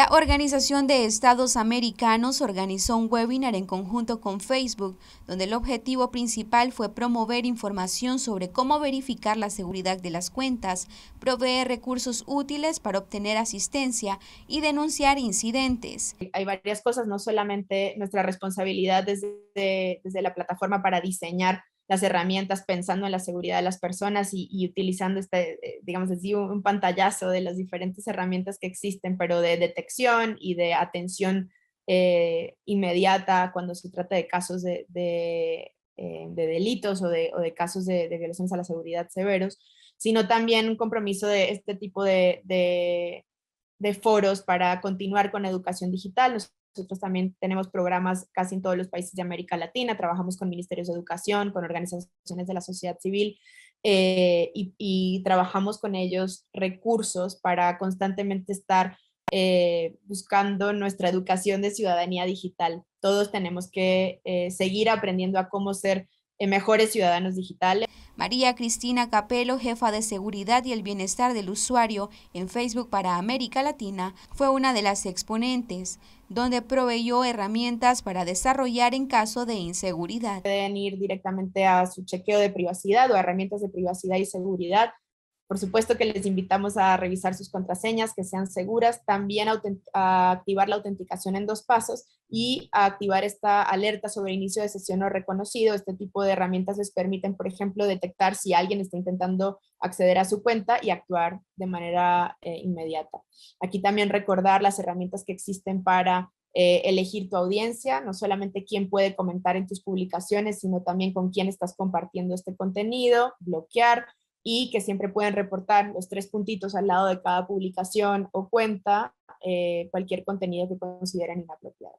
La Organización de Estados Americanos organizó un webinar en conjunto con Facebook, donde el objetivo principal fue promover información sobre cómo verificar la seguridad de las cuentas, proveer recursos útiles para obtener asistencia y denunciar incidentes. Hay varias cosas, no solamente nuestra responsabilidad desde, la plataforma para diseñar las herramientas pensando en la seguridad de las personas y, utilizando este, eh, digamos así, un, pantallazo de las diferentes herramientas que existen, pero de detección y de atención eh, inmediata cuando se trata de casos de, eh, delitos o de, o de casos de, violaciones a la seguridad severos, sino también un compromiso de este tipo de, de foros para continuar con la educación digital. Nosotros también tenemos programas casi en todos los países de América Latina, trabajamos con ministerios de educación, con organizaciones de la sociedad civil eh, y, trabajamos con ellos recursos para constantemente estar eh, buscando nuestra educación de ciudadanía digital. Todos tenemos que eh, seguir aprendiendo a cómo ser mejores ciudadanos digitales. María Cristina Capelo, jefa de Seguridad y el Bienestar del Usuario en Facebook para América Latina, fue una de las exponentes donde proveyó herramientas para desarrollar en caso de inseguridad. Pueden ir directamente a su chequeo de privacidad o herramientas de privacidad y seguridad por supuesto que les invitamos a revisar sus contraseñas, que sean seguras, también a, activar la autenticación en dos pasos y a activar esta alerta sobre inicio de sesión no reconocido. Este tipo de herramientas les permiten, por ejemplo, detectar si alguien está intentando acceder a su cuenta y actuar de manera eh, inmediata. Aquí también recordar las herramientas que existen para eh, elegir tu audiencia, no solamente quién puede comentar en tus publicaciones, sino también con quién estás compartiendo este contenido, bloquear, y que siempre pueden reportar los tres puntitos al lado de cada publicación o cuenta eh, cualquier contenido que consideren inapropiado.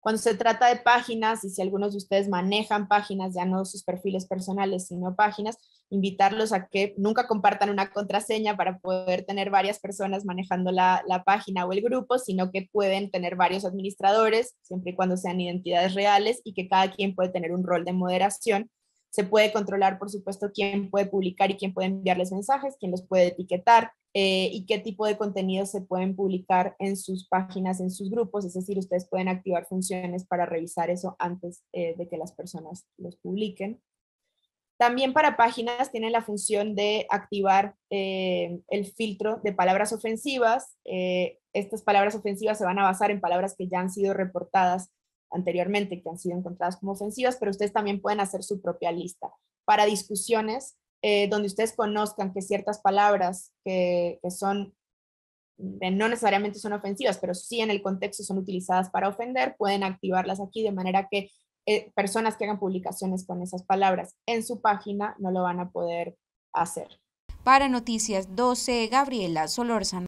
Cuando se trata de páginas, y si algunos de ustedes manejan páginas, ya no sus perfiles personales, sino páginas, invitarlos a que nunca compartan una contraseña para poder tener varias personas manejando la, la página o el grupo, sino que pueden tener varios administradores, siempre y cuando sean identidades reales, y que cada quien puede tener un rol de moderación se puede controlar, por supuesto, quién puede publicar y quién puede enviarles mensajes, quién los puede etiquetar eh, y qué tipo de contenidos se pueden publicar en sus páginas, en sus grupos. Es decir, ustedes pueden activar funciones para revisar eso antes eh, de que las personas los publiquen. También para páginas tienen la función de activar eh, el filtro de palabras ofensivas. estas palabras ofensivas se van a basar en palabras que ya han sido reportadas anteriormente que han sido encontradas como ofensivas, pero ustedes también pueden hacer su propia lista para discusiones eh, donde ustedes conozcan que ciertas palabras que, son no necesariamente son ofensivas, pero sí en el contexto son utilizadas para ofender, pueden activarlas aquí de manera que eh, personas que hagan publicaciones con esas palabras en su página no lo van a poder hacer. Para Noticias 12, Gabriela Solorzano.